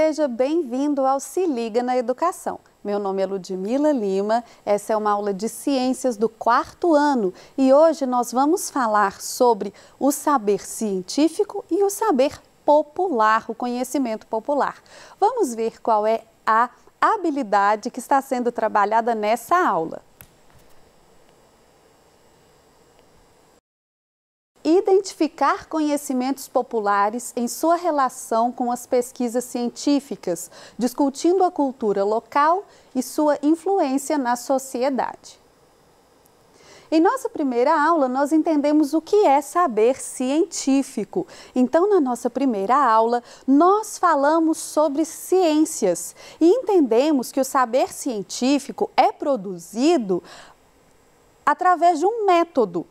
Seja bem-vindo ao Se Liga na Educação. Meu nome é Ludmila Lima, essa é uma aula de ciências do quarto ano e hoje nós vamos falar sobre o saber científico e o saber popular, o conhecimento popular. Vamos ver qual é a habilidade que está sendo trabalhada nessa aula. identificar conhecimentos populares em sua relação com as pesquisas científicas, discutindo a cultura local e sua influência na sociedade. Em nossa primeira aula, nós entendemos o que é saber científico. Então, na nossa primeira aula, nós falamos sobre ciências e entendemos que o saber científico é produzido através de um método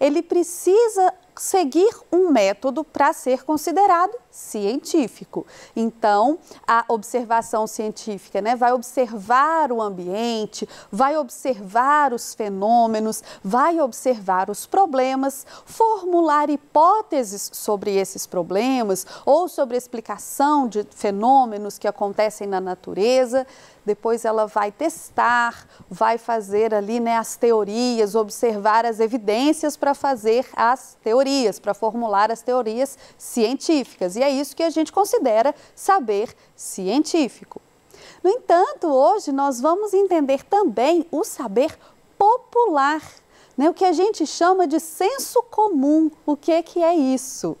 ele precisa seguir um método para ser considerado científico. Então, a observação científica né, vai observar o ambiente, vai observar os fenômenos, vai observar os problemas, formular hipóteses sobre esses problemas ou sobre a explicação de fenômenos que acontecem na natureza. Depois ela vai testar, vai fazer ali né, as teorias, observar as evidências para fazer as teorias, para formular as teorias científicas. E é isso que a gente considera saber científico. No entanto, hoje nós vamos entender também o saber popular, né? o que a gente chama de senso comum. O que, é que é isso?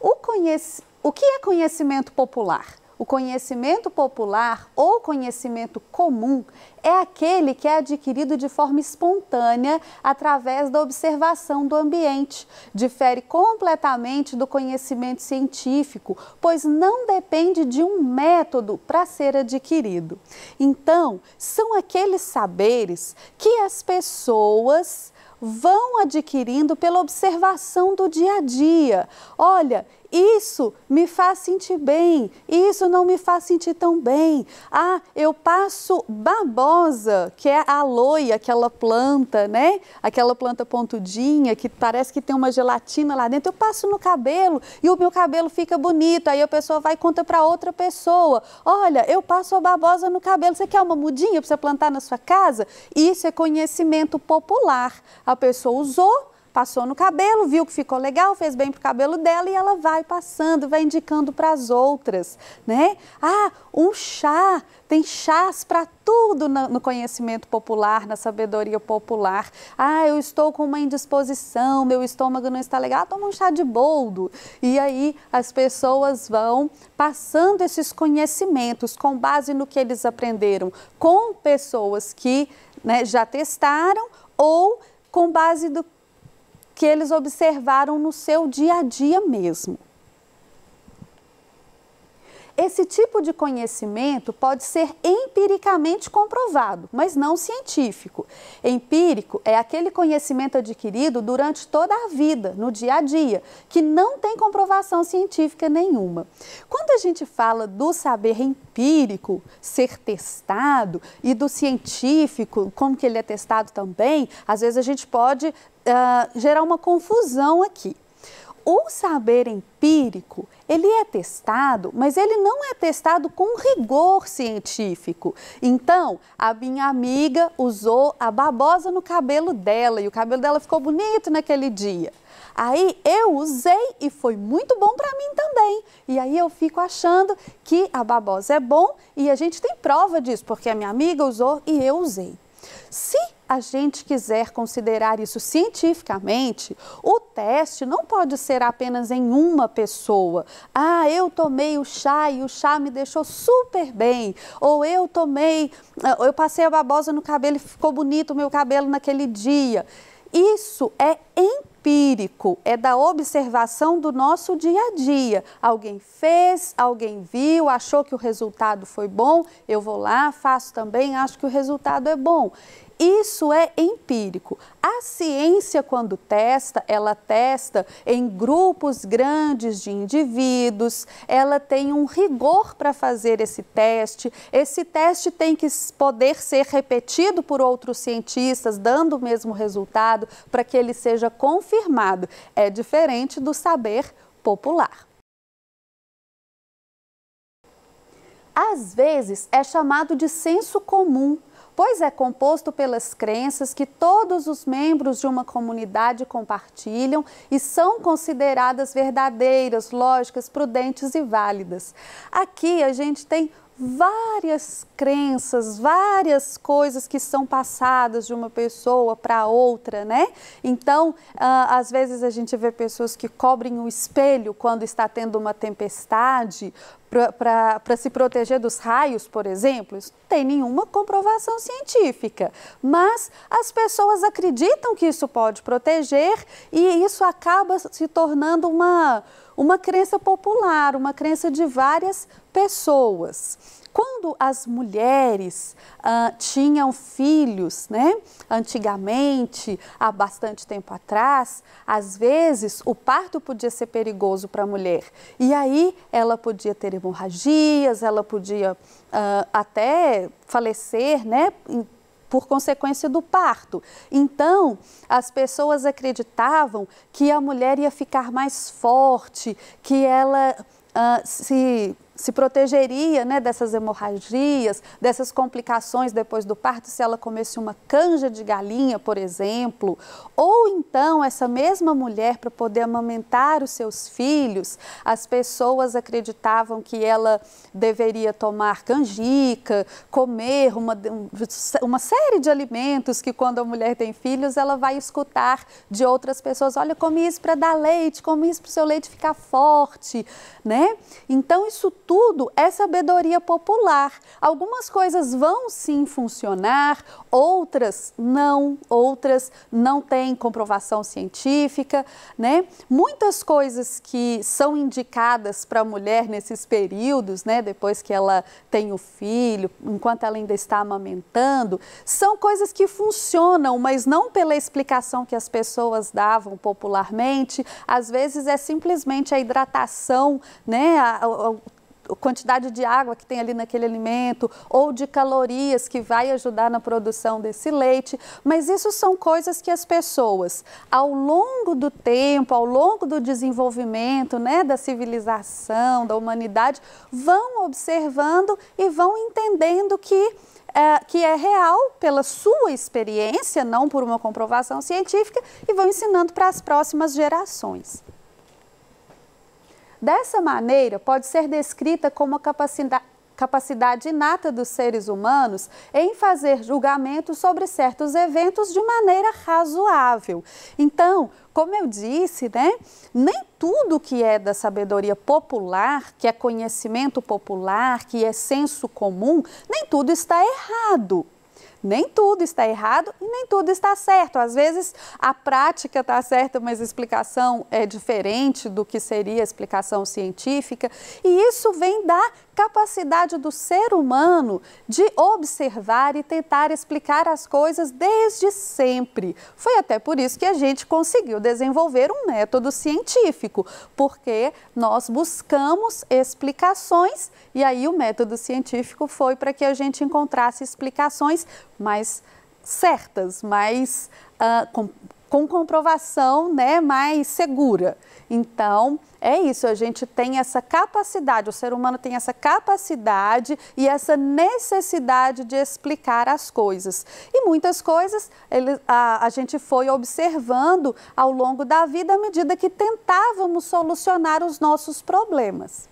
O, conhec... o que é conhecimento popular? O conhecimento popular ou conhecimento comum é aquele que é adquirido de forma espontânea através da observação do ambiente. Difere completamente do conhecimento científico, pois não depende de um método para ser adquirido. Então, são aqueles saberes que as pessoas vão adquirindo pela observação do dia a dia. Olha, isso me faz sentir bem, isso não me faz sentir tão bem. Ah, eu passo babosa, que é a aloe, aquela planta, né? Aquela planta pontudinha que parece que tem uma gelatina lá dentro. Eu passo no cabelo e o meu cabelo fica bonito. Aí a pessoa vai e conta para outra pessoa: Olha, eu passo a babosa no cabelo. Você quer uma mudinha para você plantar na sua casa? Isso é conhecimento popular. A pessoa usou passou no cabelo, viu que ficou legal, fez bem pro cabelo dela e ela vai passando, vai indicando para as outras, né? Ah, um chá, tem chás para tudo no conhecimento popular, na sabedoria popular. Ah, eu estou com uma indisposição, meu estômago não está legal, toma um chá de boldo. E aí as pessoas vão passando esses conhecimentos com base no que eles aprenderam com pessoas que né, já testaram ou com base do, que eles observaram no seu dia a dia mesmo. Esse tipo de conhecimento pode ser empiricamente comprovado, mas não científico. Empírico é aquele conhecimento adquirido durante toda a vida, no dia a dia, que não tem comprovação científica nenhuma. Quando a gente fala do saber empírico ser testado e do científico, como que ele é testado também, às vezes a gente pode uh, gerar uma confusão aqui. O saber empírico, ele é testado, mas ele não é testado com rigor científico. Então, a minha amiga usou a babosa no cabelo dela e o cabelo dela ficou bonito naquele dia. Aí eu usei e foi muito bom para mim também. E aí eu fico achando que a babosa é bom e a gente tem prova disso, porque a minha amiga usou e eu usei. Se a gente quiser considerar isso cientificamente, o teste não pode ser apenas em uma pessoa. Ah, eu tomei o chá e o chá me deixou super bem. Ou eu tomei, ah, eu passei a babosa no cabelo e ficou bonito o meu cabelo naquele dia. Isso é empírico, é da observação do nosso dia a dia. Alguém fez, alguém viu, achou que o resultado foi bom, eu vou lá, faço também, acho que o resultado é bom. Isso é empírico. A ciência, quando testa, ela testa em grupos grandes de indivíduos, ela tem um rigor para fazer esse teste. Esse teste tem que poder ser repetido por outros cientistas, dando o mesmo resultado, para que ele seja confirmado. É diferente do saber popular. Às vezes é chamado de senso comum pois é composto pelas crenças que todos os membros de uma comunidade compartilham e são consideradas verdadeiras, lógicas, prudentes e válidas. Aqui a gente tem várias crenças, várias coisas que são passadas de uma pessoa para outra, né? Então, ah, às vezes a gente vê pessoas que cobrem o espelho quando está tendo uma tempestade para se proteger dos raios, por exemplo, isso não tem nenhuma comprovação científica. Mas as pessoas acreditam que isso pode proteger e isso acaba se tornando uma uma crença popular, uma crença de várias pessoas quando as mulheres ah, tinham filhos, né? Antigamente, há bastante tempo atrás, às vezes o parto podia ser perigoso para a mulher. E aí ela podia ter hemorragias, ela podia ah, até falecer, né? por consequência do parto. Então, as pessoas acreditavam que a mulher ia ficar mais forte, que ela uh, se se protegeria né, dessas hemorragias, dessas complicações depois do parto, se ela comesse uma canja de galinha, por exemplo. Ou então, essa mesma mulher, para poder amamentar os seus filhos, as pessoas acreditavam que ela deveria tomar canjica, comer uma, uma série de alimentos que, quando a mulher tem filhos, ela vai escutar de outras pessoas: olha, come isso para dar leite, come isso para o seu leite ficar forte, né? Então, isso tudo tudo é sabedoria popular. Algumas coisas vão sim funcionar, outras não, outras não têm comprovação científica, né? Muitas coisas que são indicadas para a mulher nesses períodos, né, depois que ela tem o filho, enquanto ela ainda está amamentando, são coisas que funcionam, mas não pela explicação que as pessoas davam popularmente. Às vezes é simplesmente a hidratação, né, a, a, quantidade de água que tem ali naquele alimento ou de calorias que vai ajudar na produção desse leite. Mas isso são coisas que as pessoas, ao longo do tempo, ao longo do desenvolvimento né, da civilização, da humanidade, vão observando e vão entendendo que é, que é real pela sua experiência, não por uma comprovação científica, e vão ensinando para as próximas gerações. Dessa maneira, pode ser descrita como a capacidade capacidade inata dos seres humanos em fazer julgamentos sobre certos eventos de maneira razoável. Então, como eu disse, né, nem tudo que é da sabedoria popular, que é conhecimento popular, que é senso comum, nem tudo está errado nem tudo está errado e nem tudo está certo. Às vezes a prática está certa, mas a explicação é diferente do que seria a explicação científica. E isso vem da capacidade do ser humano de observar e tentar explicar as coisas desde sempre. Foi até por isso que a gente conseguiu desenvolver um método científico, porque nós buscamos explicações e aí o método científico foi para que a gente encontrasse explicações mais certas, mais uh, com comprovação né, mais segura. Então, é isso, a gente tem essa capacidade, o ser humano tem essa capacidade e essa necessidade de explicar as coisas. E muitas coisas ele, a, a gente foi observando ao longo da vida à medida que tentávamos solucionar os nossos problemas.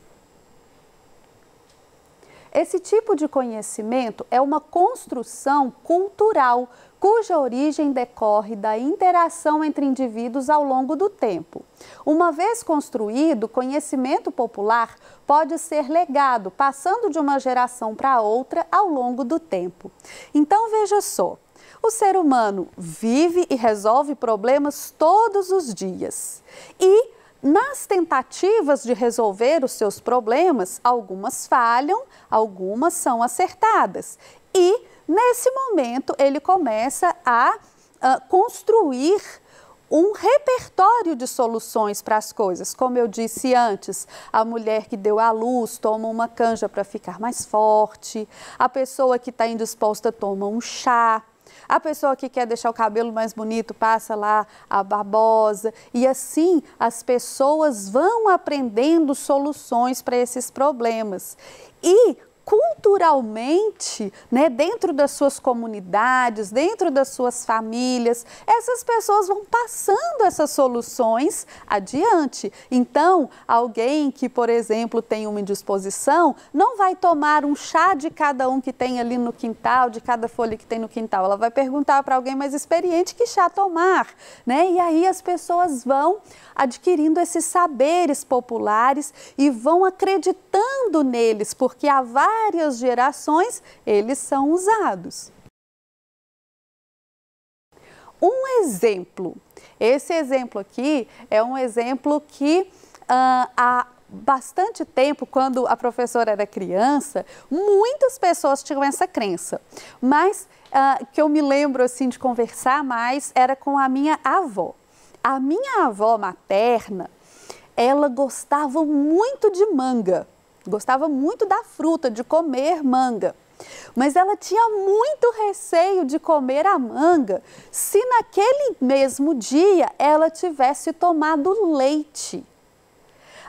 Esse tipo de conhecimento é uma construção cultural cuja origem decorre da interação entre indivíduos ao longo do tempo. Uma vez construído, conhecimento popular pode ser legado, passando de uma geração para outra ao longo do tempo. Então veja só. O ser humano vive e resolve problemas todos os dias. E nas tentativas de resolver os seus problemas, algumas falham, algumas são acertadas. E Nesse momento, ele começa a, ah, construir um repertório de soluções para as coisas. Como eu disse antes, a mulher que deu à luz toma uma canja para ficar mais forte, a pessoa que está indisposta toma um chá, a pessoa que quer deixar o cabelo mais bonito passa lá a babosa. E assim as pessoas vão aprendendo soluções para esses problemas. E culturalmente, né, dentro das suas comunidades, dentro das suas famílias, essas pessoas vão passando essas soluções adiante. Então, alguém que, por exemplo, tem uma indisposição, não vai tomar um chá de cada um que tem ali no quintal, de cada folha que tem no quintal. Ela vai perguntar para alguém mais experiente que chá tomar, né? E aí as pessoas vão adquirindo esses saberes populares e vão acreditando neles, porque há várias várias gerações, eles são usados. Um exemplo, esse exemplo aqui é um exemplo que ah, há bastante tempo, quando a professora era criança, muitas pessoas tinham essa crença, mas ah, que eu me lembro assim de conversar mais era com a minha avó. A minha avó materna, ela gostava muito de manga. Gostava muito da fruta, de comer manga. Mas ela tinha muito receio de comer a manga se naquele mesmo dia ela tivesse tomado leite.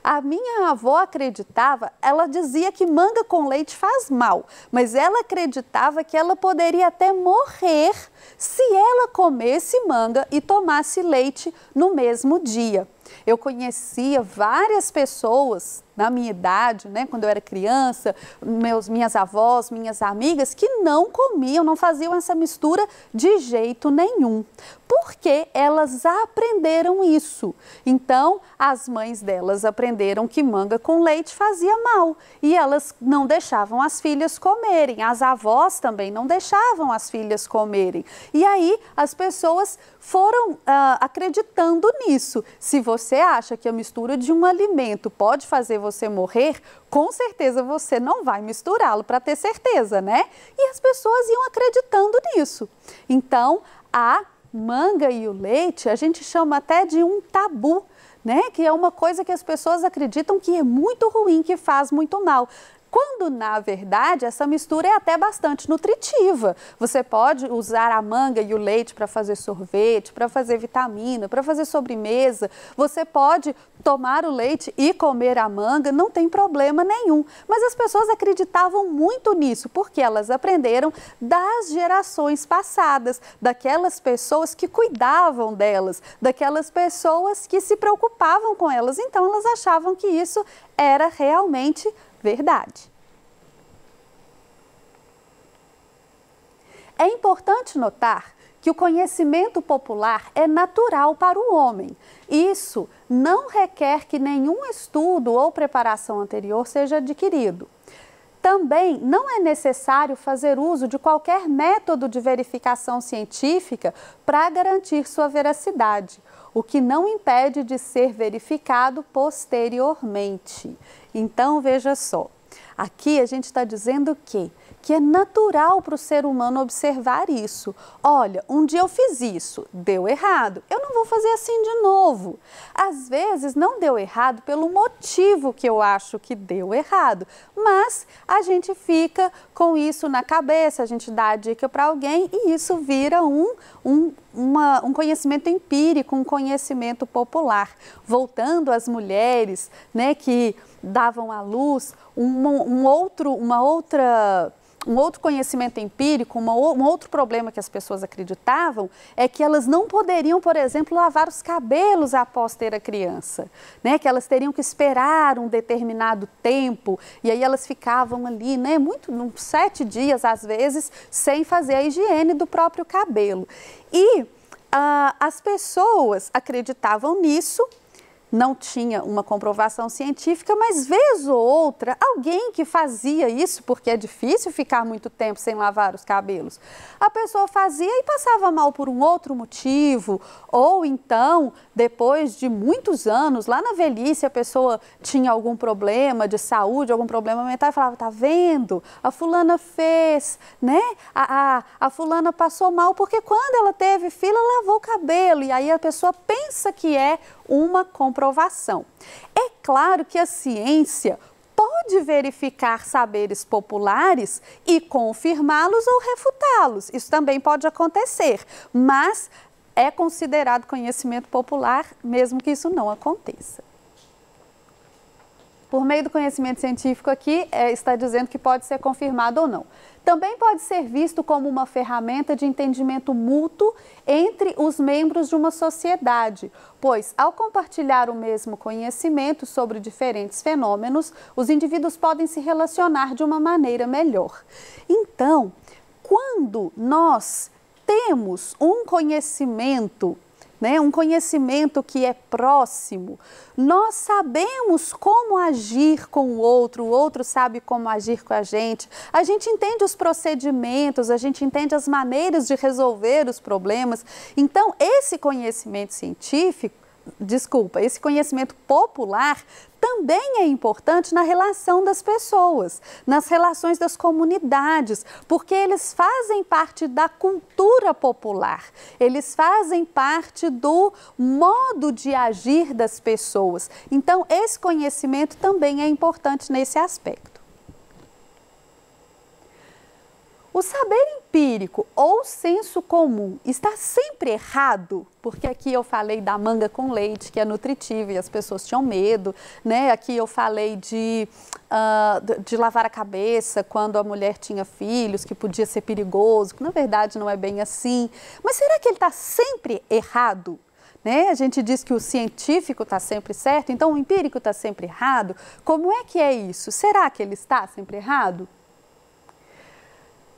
A minha avó acreditava, ela dizia que manga com leite faz mal, mas ela acreditava que ela poderia até morrer se ela comesse manga e tomasse leite no mesmo dia. Eu conhecia várias pessoas na minha idade, né, quando eu era criança, meus, minhas avós, minhas amigas, que não comiam, não faziam essa mistura de jeito nenhum. Porque elas aprenderam isso. Então, as mães delas aprenderam que manga com leite fazia mal e elas não deixavam as filhas comerem. As avós também não deixavam as filhas comerem. E aí, as pessoas foram ah, acreditando nisso. Se você acha que a mistura de um alimento pode fazer você morrer, com certeza você não vai misturá-lo para ter certeza, né? E as pessoas iam acreditando nisso. Então, a manga e o leite, a gente chama até de um tabu, né? Que é uma coisa que as pessoas acreditam que é muito ruim, que faz muito mal quando na verdade essa mistura é até bastante nutritiva. Você pode usar a manga e o leite para fazer sorvete, para fazer vitamina, para fazer sobremesa. Você pode tomar o leite e comer a manga, não tem problema nenhum. Mas as pessoas acreditavam muito nisso, porque elas aprenderam das gerações passadas, daquelas pessoas que cuidavam delas, daquelas pessoas que se preocupavam com elas. Então elas achavam que isso era realmente verdade. É importante notar que o conhecimento popular é natural para o homem. Isso não requer que nenhum estudo ou preparação anterior seja adquirido. Também não é necessário fazer uso de qualquer método de verificação científica para garantir sua veracidade, o que não impede de ser verificado posteriormente. Então veja só, aqui a gente está dizendo que que é natural para o ser humano observar isso. Olha, um dia eu fiz isso, deu errado, eu não vou fazer assim de novo. Às vezes não deu errado pelo motivo que eu acho que deu errado, mas a gente fica com isso na cabeça, a gente dá a dica para alguém e isso vira um, um uma, um conhecimento empírico, um conhecimento popular, voltando às mulheres né, que davam à luz um, um outro, uma outra um outro conhecimento empírico, uma, um outro problema que as pessoas acreditavam é que elas não poderiam, por exemplo, lavar os cabelos após ter a criança, né? Que elas teriam que esperar um determinado tempo e aí elas ficavam ali, né? Muito, um, sete dias às vezes, sem fazer a higiene do próprio cabelo. E ah, as pessoas acreditavam nisso não tinha uma comprovação científica, mas vez ou outra, alguém que fazia isso, porque é difícil ficar muito tempo sem lavar os cabelos, a pessoa fazia e passava mal por um outro motivo, ou então, depois de muitos anos, lá na velhice, a pessoa tinha algum problema de saúde, algum problema mental, e falava, tá vendo? A fulana fez, né? A, a, a fulana passou mal porque quando ela teve fila, lavou o cabelo. E aí a pessoa pensa que é uma comprovação. É claro que a ciência pode verificar saberes populares e confirmá-los ou refutá-los. Isso também pode acontecer, mas é considerado conhecimento popular, mesmo que isso não aconteça por meio do conhecimento científico aqui, é, está dizendo que pode ser confirmado ou não. Também pode ser visto como uma ferramenta de entendimento mútuo entre os membros de uma sociedade, pois, ao compartilhar o mesmo conhecimento sobre diferentes fenômenos, os indivíduos podem se relacionar de uma maneira melhor. Então, quando nós temos um conhecimento né, um conhecimento que é próximo, nós sabemos como agir com o outro, o outro sabe como agir com a gente, a gente entende os procedimentos, a gente entende as maneiras de resolver os problemas. Então, esse conhecimento científico desculpa, esse conhecimento popular também é importante na relação das pessoas, nas relações das comunidades, porque eles fazem parte da cultura popular, eles fazem parte do modo de agir das pessoas. Então, esse conhecimento também é importante nesse aspecto. O saber empírico ou senso comum está sempre errado, porque aqui eu falei da manga com leite, que é nutritiva e as pessoas tinham medo, né? Aqui eu falei de, uh, de lavar a cabeça quando a mulher tinha filhos, que podia ser perigoso, que na verdade não é bem assim. Mas será que ele está sempre errado? Né? A gente diz que o científico está sempre certo, então o empírico está sempre errado. Como é que é isso? Será que ele está sempre errado?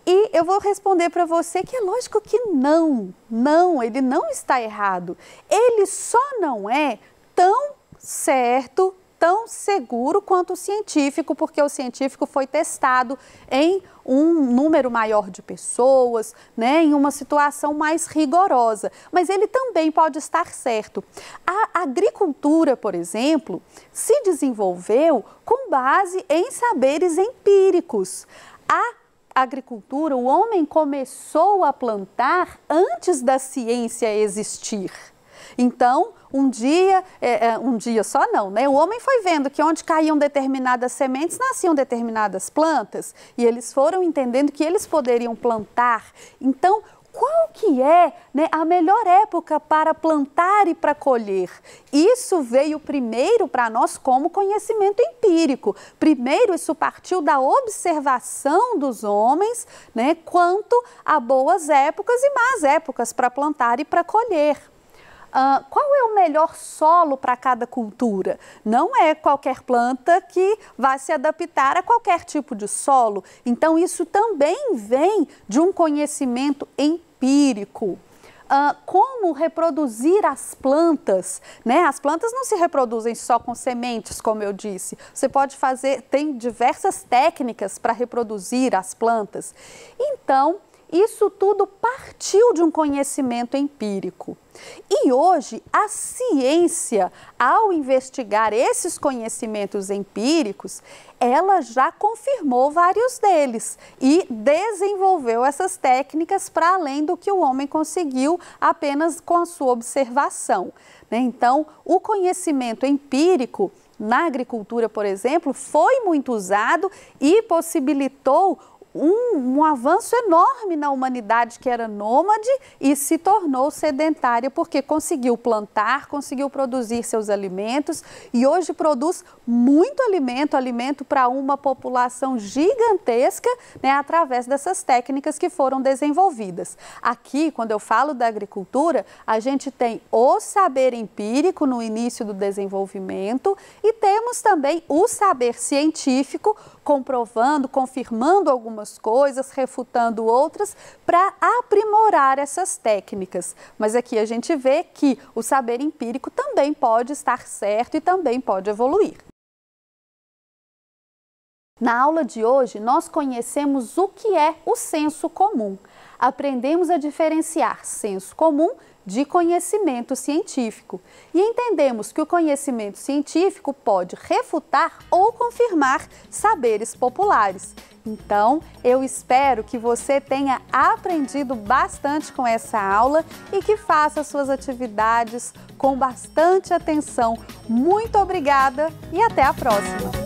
E eu vou responder para você que é lógico que não, não, ele não está errado. Ele só não é tão certo, tão seguro quanto o científico, porque o científico foi testado em um número maior de pessoas, né, em uma situação mais rigorosa. Mas ele também pode estar certo. A agricultura, por exemplo, se desenvolveu com base em saberes empíricos. A agricultura, o homem começou a plantar antes da ciência existir. Então, um dia, é, é, um dia só não, né? O homem foi vendo que onde caíam determinadas sementes, nasciam determinadas plantas, e eles foram entendendo que eles poderiam plantar. Então, qual que é né, a melhor época para plantar e para colher. Isso veio primeiro para nós como conhecimento empírico. Primeiro, isso partiu da observação dos homens né, quanto a boas épocas e más épocas para plantar e para colher. Uh, qual é o melhor solo para cada cultura? Não é qualquer planta que vai se adaptar a qualquer tipo de solo. Então, isso também vem de um conhecimento empírico. Uh, como reproduzir as plantas, né? As plantas não se reproduzem só com sementes, como eu disse. Você pode fazer, tem diversas técnicas para reproduzir as plantas. Então, isso tudo partiu de um conhecimento empírico. E hoje, a ciência, ao investigar esses conhecimentos empíricos, ela já confirmou vários deles e desenvolveu essas técnicas para além do que o homem conseguiu apenas com a sua observação. Né? Então, o conhecimento empírico na agricultura, por exemplo, foi muito usado e possibilitou um, um, avanço enorme na humanidade que era nômade e se tornou sedentária porque conseguiu plantar, conseguiu produzir seus alimentos e hoje produz muito alimento, alimento para uma população gigantesca, né, através dessas técnicas que foram desenvolvidas. Aqui, quando eu falo da agricultura, a gente tem o saber empírico no início do desenvolvimento e temos também o saber científico comprovando, confirmando algumas algumas coisas, refutando outras, para aprimorar essas técnicas. Mas aqui a gente vê que o saber empírico também pode estar certo e também pode evoluir. Na aula de hoje, nós conhecemos o que é o senso comum aprendemos a diferenciar senso comum de conhecimento científico e entendemos que o conhecimento científico pode refutar ou confirmar saberes populares. Então, eu espero que você tenha aprendido bastante com essa aula e que faça suas atividades com bastante atenção. Muito obrigada e até a próxima!